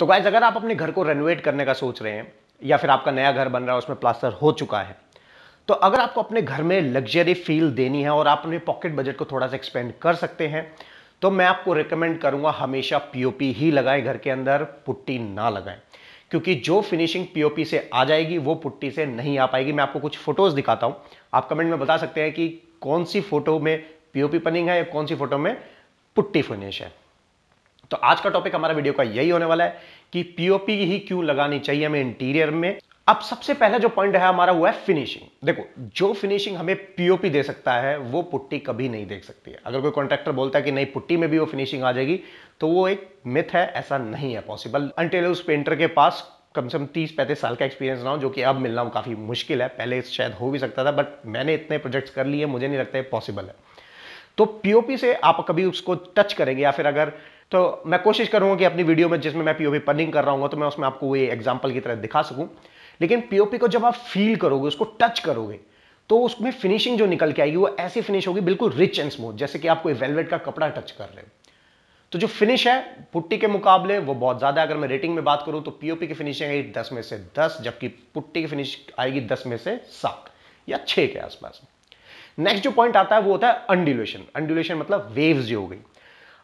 तो गाइज अगर आप अपने घर को रेनोवेट करने का सोच रहे हैं या फिर आपका नया घर बन रहा है उसमें प्लास्टर हो चुका है तो अगर आपको अपने घर में लग्जरी फील देनी है और आप अपने पॉकेट बजट को थोड़ा सा एक्सपेंड कर सकते हैं तो मैं आपको रिकमेंड करूंगा हमेशा पीओपी ही लगाएं घर के अंदर पुट्टी ना लगाएं क्योंकि जो फिनिशिंग पीओपी से आ जाएगी वो पुट्टी से नहीं आ पाएगी मैं आपको कुछ फोटोज़ दिखाता हूँ आप कमेंट में बता सकते हैं कि कौन सी फोटो में पीओपी पनिंग है या कौन सी फोटो में पुट्टी फिनिश है तो आज का टॉपिक हमारा वीडियो का यही होने वाला है कि पीओपी ही क्यों लगानी चाहिए हमें इंटीरियर में अब सबसे पहला जो पॉइंट है हमारा वो है फिनिशिंग देखो जो फिनिशिंग हमें पीओपी दे सकता है वो पुट्टी कभी नहीं देख सकती है अगर कोई कॉन्ट्रेक्टर बोलता है कि नहीं पुट्टी में भी वो फिनिशिंग आ जाएगी तो वो एक मिथ है ऐसा नहीं है पॉसिबल अंटेल उस पेंटर के पास कम से कम तीस पैंतीस साल का एक्सपीरियंस ना हो जो कि अब मिलना काफ़ी मुश्किल है पहले शायद हो भी सकता था बट मैंने इतने प्रोजेक्ट्स कर लिए मुझे नहीं लगता है पॉसिबल है तो पीओपी से आप कभी उसको टच करेंगे या फिर अगर तो मैं कोशिश करूंगा कि अपनी वीडियो में जिसमें मैं पीओपी पनिंग कर रहा हूँ तो मैं उसमें आपको ये एग्जाम्पल की तरह दिखा सकूँ लेकिन पीओपी को जब आप फील करोगे उसको टच करोगे तो उसमें फिनिशिंग जो निकल के आएगी वो ऐसी फिनिश होगी बिल्कुल रिच एंड स्मूथ जैसे कि आप कोई वेलवेट का कपड़ा टच कर रहे हो तो जो फिनिश है पुट्टी के मुकाबले वो बहुत ज़्यादा अगर मैं रेटिंग में बात करूँ तो पीओपी की फिनिशिंग आएगी दस में से दस जबकि पुट्टी की फिनिश आएगी दस में से सात या छः के आसपास नेक्स्ट जो पॉइंट आता है वो होता है अंडुलेशन अंडुलेशन मतलब वेव्स जो हो गई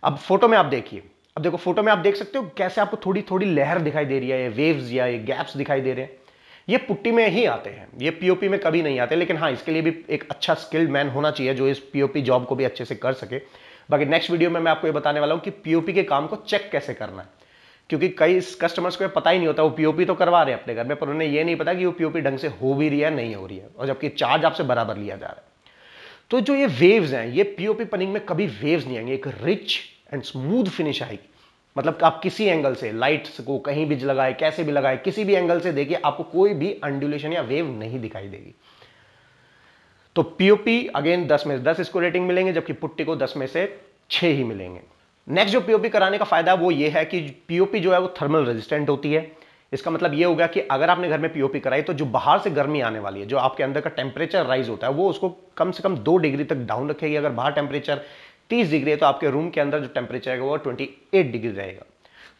अब फोटो में आप देखिए अब देखो फोटो में आप देख सकते हो कैसे आपको थोड़ी थोड़ी लहर दिखाई दे रही है ये वेव्स या ये गैप्स दिखाई दे रहे हैं ये पुट्टी में ही आते हैं ये पीओपी में कभी नहीं आते लेकिन हाँ इसके लिए भी एक अच्छा स्किल्ड मैन होना चाहिए जो इस पीओपी जॉब को भी अच्छे से कर सके बाकी नेक्स्ट वीडियो में मैं आपको ये बताने वाला हूँ कि पीओपी के काम को चेक कैसे करना है क्योंकि कई कस्टमर्स को पता ही नहीं होता वो पीओपी तो करवा रहे हैं अपने घर में पर उन्हें ये नहीं पता कि वो पीओपी ढंग से हो भी रही है नहीं हो रही है और जबकि चार्ज आपसे बराबर लिया जा रहा है तो जो ये वेव्स हैं ये पीओपी पनिंग में कभी वेव्स नहीं आएंगे एक रिच एंड स्मूथ फिनिश आएगी मतलब आप किसी एंगल से लाइट्स को कहीं भी लगाए कैसे भी लगाए किसी भी एंगल से देखिए आपको कोई भी अंडुलेशन या वेव नहीं दिखाई देगी तो पीओपी अगेन 10 में 10 इसको रेटिंग मिलेंगे जबकि पुट्टी को 10 में से 6 ही मिलेंगे नेक्स्ट जो पीओपी कराने का फायदा वो ये है कि पीओपी जो है वो थर्मल रेजिस्टेंट होती है इसका मतलब ये होगा कि अगर आपने घर में पीओपी कराई तो जो बाहर से गर्मी आने वाली है जो आपके अंदर का टेम्परेचर राइज होता है वो उसको कम से कम दो डिग्री तक डाउन रखेगी अगर बाहर टेम्परेचर 30 डिग्री है तो आपके रूम के अंदर जो टेम्परेचर है वो 28 डिग्री रहेगा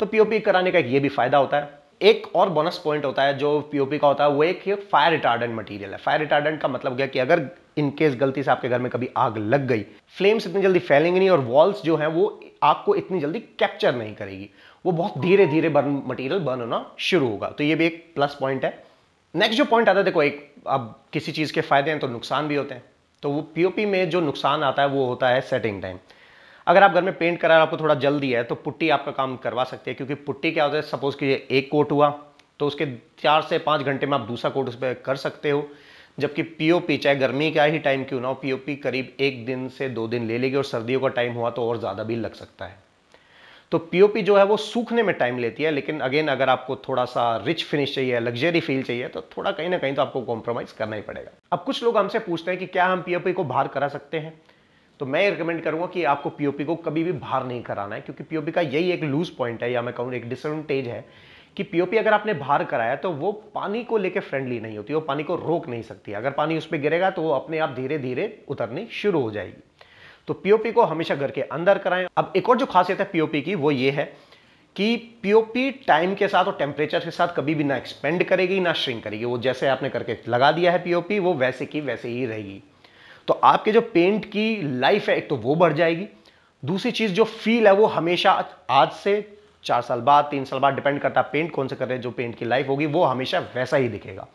तो पीओपी कराने का ये भी फायदा होता है एक और बोनस पॉइंट होता है जो पीओपी का होता है वो एक फायर रिटार्डेंट मटेरियल है फायर रिटार्डेंट का मतलब क्या कि अगर इनकेस गलती से आपके घर में कभी आग लग गई फ्लेम्स इतनी जल्दी फैलेंगे नहीं और वॉल्स जो है वो आग को इतनी जल्दी कैप्चर नहीं करेगी वो बहुत धीरे धीरे बर्न मटीरियल बर्न होना शुरू होगा तो ये भी एक प्लस पॉइंट है नेक्स्ट जो पॉइंट आता है देखो एक अब किसी चीज़ के फायदे हैं तो नुकसान भी होते हैं तो वो पीओपी में जो नुकसान आता है वो होता है सेटिंग टाइम अगर आप घर में पेंट करा आपको थोड़ा जल्दी है तो पुट्टी आपका काम करवा सकते हैं क्योंकि पुट्टी क्या होता है सपोज कीजिए एक कोट हुआ तो उसके चार से पाँच घंटे में आप दूसरा कोट उस पर कर सकते हो जबकि पीओपी चाहे गर्मी का ही टाइम क्यों ना हो पीओपी करीब एक दिन से दो दिन ले लेगी और सर्दियों का टाइम हुआ तो और ज़्यादा भी लग सकता है तो पीओपी जो है वो सूखने में टाइम लेती है लेकिन अगेन अगर आपको थोड़ा सा रिच फिनिश चाहिए लग्जरी फील चाहिए तो थोड़ा कहीं ना कहीं तो आपको कॉम्प्रोमाइज करना ही पड़ेगा अब कुछ लोग हमसे पूछते हैं कि क्या हम पीओपी को बाहर करा सकते हैं तो मैं रिकमेंड करूंगा कि आपको पीओपी को कभी भी बाहर नहीं कराना है क्योंकि पीओपी का यही एक लूज पॉइंट है या मैं कहूँ एक डिसएडवांटेज है कि पीओपी अगर आपने बाहर कराया तो वो पानी को लेकर फ्रेंडली नहीं होती वो पानी को रोक नहीं सकती अगर पानी उस पर गिरेगा तो वो अपने आप धीरे धीरे उतरनी शुरू हो जाएगी तो पीओपी को हमेशा घर के अंदर कराएं अब एक और जो खासियत है पीओपी की वो ये है कि पीओपी टाइम के साथ और टेम्परेचर के साथ कभी भी ना एक्सपेंड करेगी ना श्रिंक करेगी वो जैसे आपने करके लगा दिया है पीओपी वो वैसे की वैसे ही रहेगी तो आपके जो पेंट की लाइफ है एक तो वो बढ़ जाएगी दूसरी चीज़ जो फील है वो हमेशा आज से चार साल बाद तीन साल बाद डिपेंड करता है पेंट कौन से कर रहे हैं जो पेंट की लाइफ होगी वो हमेशा वैसा ही दिखेगा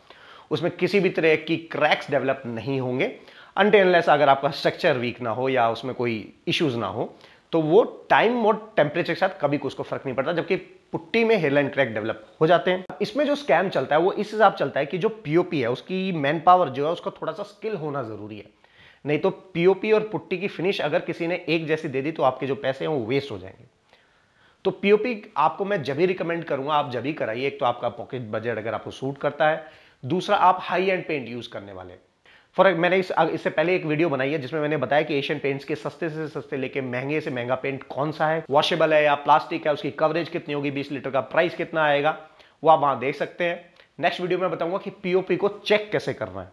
उसमें किसी भी तरह की क्रैक्स डेवलप नहीं होंगे अनटेनलेस अगर आपका स्ट्रक्चर वीक ना हो या उसमें कोई इश्यूज ना हो तो वो टाइम और टेम्परेचर के साथ कभी उसको फर्क नहीं पड़ता जबकि पुट्टी में हेयरलाइन ट्रैक क्रैक डेवलप हो जाते हैं इसमें जो स्कैम चलता है वो इस हिसाब चलता है कि जो पीओपी है उसकी मैन पावर जो है उसका थोड़ा सा स्किल होना जरूरी है नहीं तो पीओपी और पुट्टी की फिनिश अगर किसी ने एक जैसी दे दी तो आपके जो पैसे हैं वो वेस्ट हो जाएंगे तो पीओपी आपको मैं जब भी रिकमेंड करूंगा आप जब भी कराइए एक तो आपका पॉकेट बजट अगर आपको सूट करता है दूसरा आप हाई एंड पेंट यूज करने वाले हैं फॉर मैंने इस इससे पहले एक वीडियो बनाई है जिसमें मैंने बताया कि एशियन पेंट्स के सस्ते से सस्ते लेके महंगे से महंगा पेंट कौन सा है वॉशेबल है या प्लास्टिक है उसकी कवरेज कितनी होगी बीस लीटर का प्राइस कितना आएगा वो आप वहाँ देख सकते हैं नेक्स्ट वीडियो में बताऊंगा कि पीओपी को चेक कैसे करना है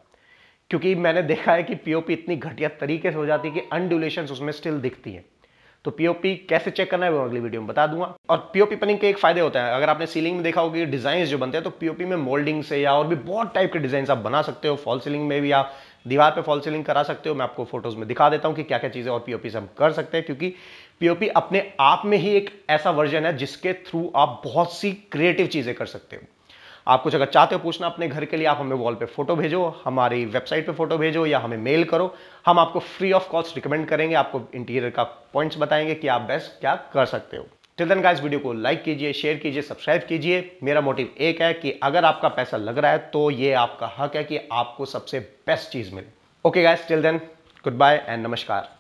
क्योंकि मैंने देखा है कि पीओपी इतनी घटिया तरीके से हो जाती है कि अनड्यूलेशन उसमें स्टिल दिखती है तो पीओपी कैसे चेक करना है वो अगली वीडियो में बता दूंगा और पीओपी पनिंग के एक फायदे होता है अगर आपने सीलिंग में देखा होगा डिजाइन जो बनते हैं तो पीओपी में मोल्डिंग से या और भी बहुत टाइप के डिजाइन आप बना सकते हो फॉल सीलिंग में भी आप दीवार पे फॉल सीलिंग करा सकते हो मैं आपको फोटोज में दिखा देता हूँ कि क्या क्या चीज़ें और पीओपी से हम कर सकते हैं क्योंकि पीओपी अपने आप में ही एक ऐसा वर्जन है जिसके थ्रू आप बहुत सी क्रिएटिव चीज़ें कर सकते हो आप कुछ अगर चाहते हो पूछना अपने घर के लिए आप हमें वॉल पे फोटो भेजो हमारी वेबसाइट पे फोटो भेजो या हमें मेल करो हम आपको फ्री ऑफ कॉस्ट रिकमेंड करेंगे आपको इंटीरियर का पॉइंट्स बताएंगे कि आप बेस्ट क्या कर सकते हो टिल देन गाइस वीडियो को लाइक कीजिए शेयर कीजिए सब्सक्राइब कीजिए मेरा मोटिव एक है कि अगर आपका पैसा लग रहा है तो ये आपका हक है कि आपको सबसे बेस्ट चीज़ मिले okay guys till then goodbye and नमस्कार